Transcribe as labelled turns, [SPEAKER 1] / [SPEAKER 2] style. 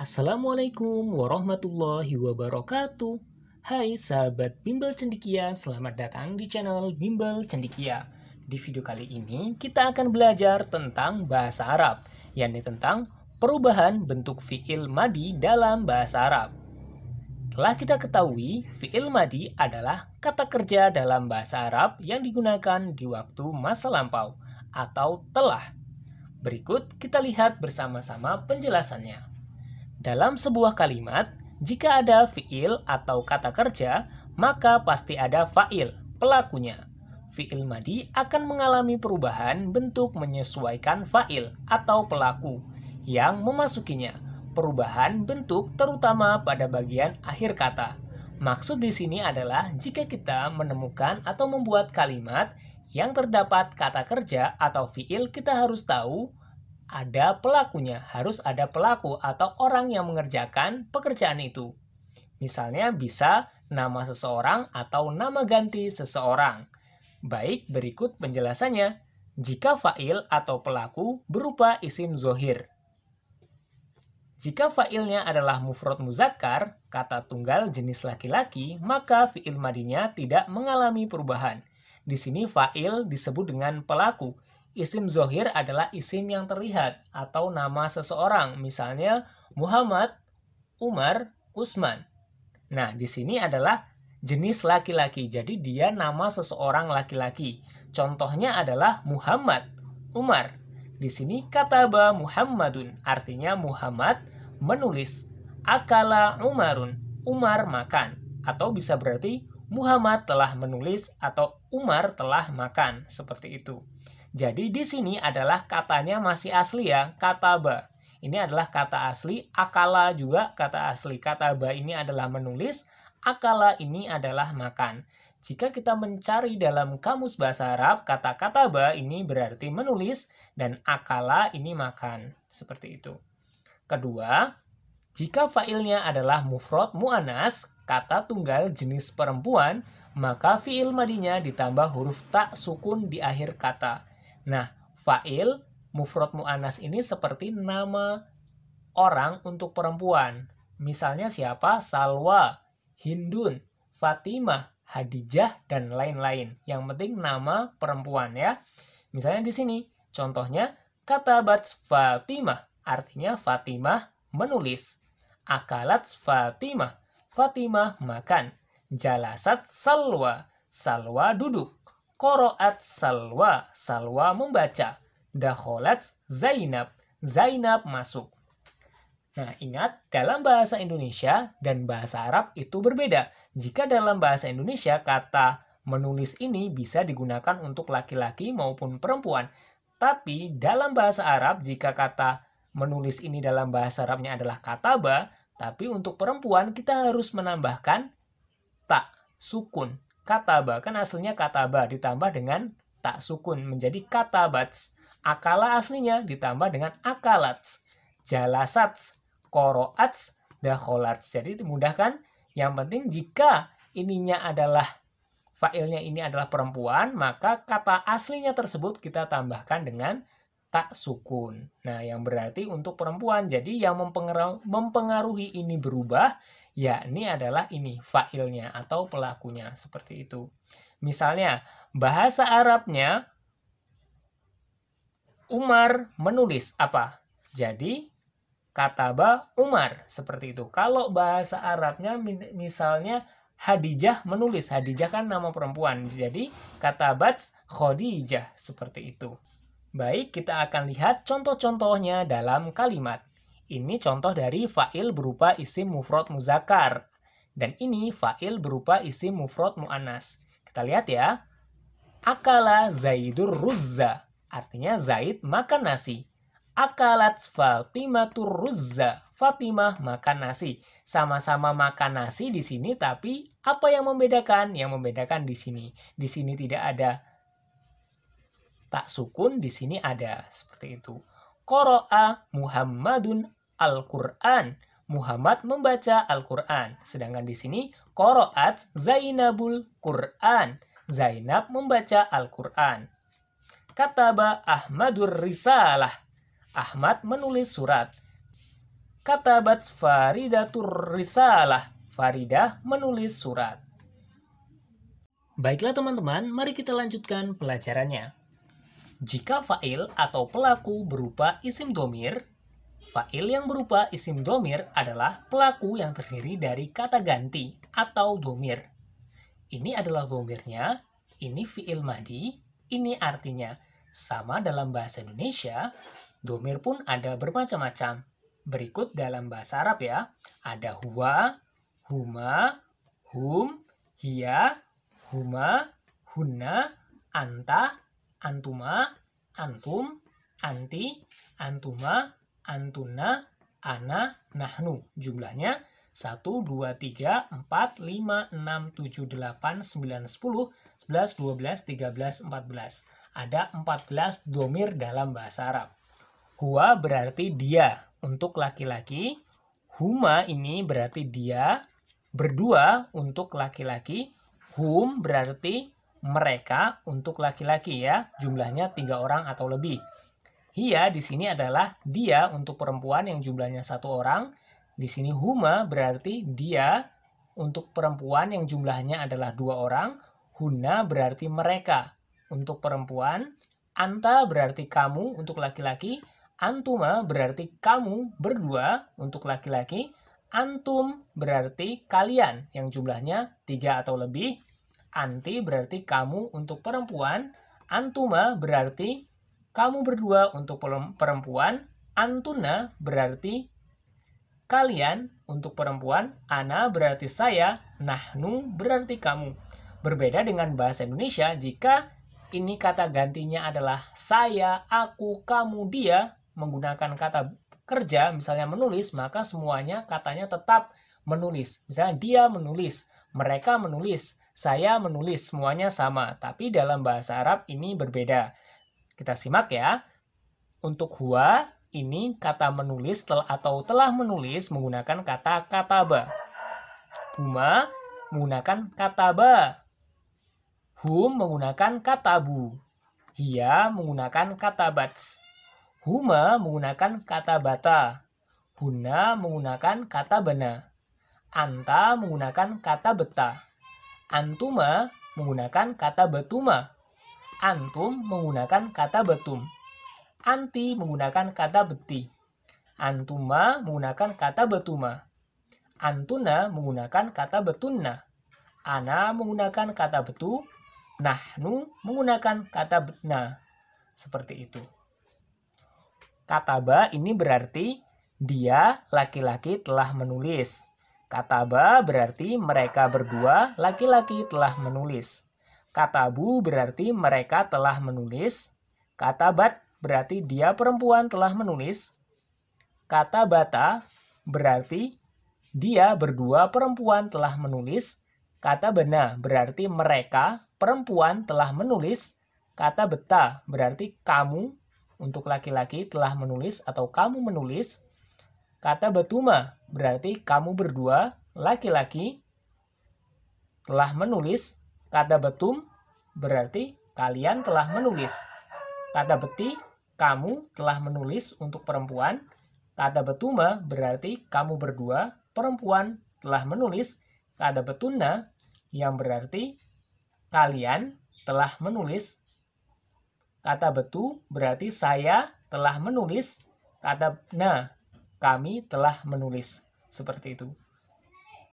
[SPEAKER 1] Assalamualaikum warahmatullahi wabarakatuh. Hai sahabat Bimbel Cendikia, selamat datang di channel Bimbel Cendikia. Di video kali ini kita akan belajar tentang bahasa Arab, yakni tentang perubahan bentuk fi'il madi dalam bahasa Arab. Telah kita ketahui, fi'il madi adalah kata kerja dalam bahasa Arab yang digunakan di waktu masa lampau atau telah. Berikut kita lihat bersama-sama penjelasannya. Dalam sebuah kalimat, jika ada fiil atau kata kerja, maka pasti ada fa'il, pelakunya. Fiil madi akan mengalami perubahan bentuk menyesuaikan fa'il atau pelaku yang memasukinya. Perubahan bentuk terutama pada bagian akhir kata. Maksud di sini adalah jika kita menemukan atau membuat kalimat yang terdapat kata kerja atau fiil, kita harus tahu ada pelakunya, harus ada pelaku atau orang yang mengerjakan pekerjaan itu. Misalnya bisa nama seseorang atau nama ganti seseorang. Baik, berikut penjelasannya. Jika fa'il atau pelaku berupa isim zohir. Jika fa'ilnya adalah mufrad muzakkar, kata tunggal jenis laki-laki, maka fi'il madinya tidak mengalami perubahan. Di sini fa'il disebut dengan pelaku, Isim zohir adalah isim yang terlihat atau nama seseorang, misalnya Muhammad, Umar, Usman. Nah, di sini adalah jenis laki-laki, jadi dia nama seseorang laki-laki. Contohnya adalah Muhammad, Umar. Di sini kataba Muhammadun, artinya Muhammad menulis. Akala Umarun, Umar makan. Atau bisa berarti Muhammad telah menulis atau Umar telah makan, seperti itu. Jadi di sini adalah katanya masih asli ya, kataba. Ini adalah kata asli, akala juga kata asli. kataba ini adalah menulis, akala ini adalah makan. Jika kita mencari dalam kamus bahasa Arab, kata kataba ini berarti menulis dan akala ini makan. Seperti itu. Kedua, jika failnya adalah mufrad mu'anas, kata tunggal jenis perempuan, maka fiil madinya ditambah huruf tak sukun di akhir kata. Nah, fa'il mufrad mu'anas ini seperti nama orang untuk perempuan. Misalnya siapa? Salwa, Hindun, Fatimah, Hadijah, dan lain-lain. Yang penting nama perempuan ya. Misalnya di sini, contohnya kata bats Fatimah, artinya Fatimah menulis. Akalat Fatimah, Fatimah makan. Jalasat Salwa, Salwa duduk. Koroat Salwa, Salwa membaca. Daholat Zainab, Zainab masuk. Nah, ingat, dalam bahasa Indonesia dan bahasa Arab itu berbeda. Jika dalam bahasa Indonesia kata menulis ini bisa digunakan untuk laki-laki maupun perempuan. Tapi dalam bahasa Arab jika kata menulis ini dalam bahasa Arabnya adalah kataba, tapi untuk perempuan kita harus menambahkan tak sukun kataba kan aslinya kataba ditambah dengan tak sukun menjadi katabats akala aslinya ditambah dengan akalats jalasats koroats dakholats jadi itu mudah kan yang penting jika ininya adalah failnya ini adalah perempuan, maka kata aslinya tersebut kita tambahkan dengan tak sukun. Nah, yang berarti untuk perempuan. Jadi yang mempengaruhi ini berubah ini adalah ini failnya atau pelakunya seperti itu. Misalnya, bahasa Arabnya Umar menulis apa? Jadi kataba Umar seperti itu. Kalau bahasa Arabnya misalnya Hadijah menulis. Hadijah kan nama perempuan. Jadi katabat Khadijah seperti itu. Baik, kita akan lihat contoh-contohnya dalam kalimat. Ini contoh dari fa'il berupa isim mufrad muzakkar Dan ini fa'il berupa isim mufrad mu'anas. Kita lihat ya. Akala Zaidur Ruzza. Artinya Zaid makan nasi. Akalat Fatimatur Ruzza. Fatimah makan nasi. Sama-sama makan nasi di sini, tapi apa yang membedakan? Yang membedakan di sini. Di sini tidak ada tak sukun, di sini ada. Seperti itu. Koro'a Muhammadun Al-Quran. Muhammad membaca Al-Quran. Sedangkan di sini, Koroat Zainabul Quran. Zainab membaca Al-Quran. Kataba Ahmadur Risalah. Ahmad menulis surat. Katabat Faridatur Risalah. Faridah menulis surat. Baiklah teman-teman, mari kita lanjutkan pelajarannya. Jika fa'il atau pelaku berupa isim domir, Fa'il yang berupa isim domir adalah pelaku yang terdiri dari kata ganti atau domir. Ini adalah domirnya, ini fi'il madi. ini artinya. Sama dalam bahasa Indonesia, domir pun ada bermacam-macam. Berikut dalam bahasa Arab ya, ada huwa, huma, hum, hiya, huma, hunna, anta, antuma, antum, anti, antuma, antuna, ana, nahnu. Jumlahnya 1, 2, 3, 4, 5, 6, 7, 8, 9, 10, 11, 12, 13, 14. Ada 14 domir dalam bahasa Arab. Hua berarti dia untuk laki-laki. Huma ini berarti dia. Berdua untuk laki-laki. Hum berarti mereka untuk laki-laki ya. Jumlahnya tiga orang atau lebih. Hia di sini adalah dia untuk perempuan yang jumlahnya satu orang. Di sini huma berarti dia untuk perempuan yang jumlahnya adalah dua orang. Huna berarti mereka untuk perempuan. Anta berarti kamu untuk laki-laki. Antuma berarti kamu berdua untuk laki-laki. Antum berarti kalian yang jumlahnya tiga atau lebih. Anti berarti kamu untuk perempuan. Antuma berarti kamu berdua untuk perempuan, antuna berarti kalian untuk perempuan, ana berarti saya, nahnu berarti kamu. Berbeda dengan bahasa Indonesia jika ini kata gantinya adalah saya, aku, kamu, dia menggunakan kata kerja misalnya menulis, maka semuanya katanya tetap menulis. Misalnya dia menulis, mereka menulis, saya menulis, semuanya sama. Tapi dalam bahasa Arab ini berbeda. Kita simak ya. Untuk hua, ini kata menulis tel atau telah menulis menggunakan kata kataba. Buma menggunakan kataba. Hum menggunakan kata bu, Hia menggunakan kata bats, Huma menggunakan kata bata. Huna menggunakan kata bena. Anta menggunakan kata beta. Antuma menggunakan kata betuma antum menggunakan kata betum. Anti menggunakan kata beti. Antuma menggunakan kata betuma. Antuna menggunakan kata betunna. Ana menggunakan kata betu. Nahnu menggunakan kata betna. Seperti itu. Kataba ini berarti dia laki-laki telah menulis. Kataba berarti mereka berdua laki-laki telah menulis kata bu berarti mereka telah menulis. kata bat berarti dia perempuan telah menulis. Kata bata berarti dia berdua perempuan telah menulis. Kata bena berarti mereka perempuan telah menulis. Kata beta berarti kamu untuk laki-laki telah menulis atau kamu menulis. Kata betuma berarti kamu berdua laki-laki telah menulis Kata betum berarti kalian telah menulis. Kata beti, kamu telah menulis untuk perempuan. Kata betuma berarti kamu berdua, perempuan, telah menulis. Kata betuna yang berarti kalian telah menulis. Kata betu berarti saya telah menulis. Kata na, kami telah menulis. Seperti itu.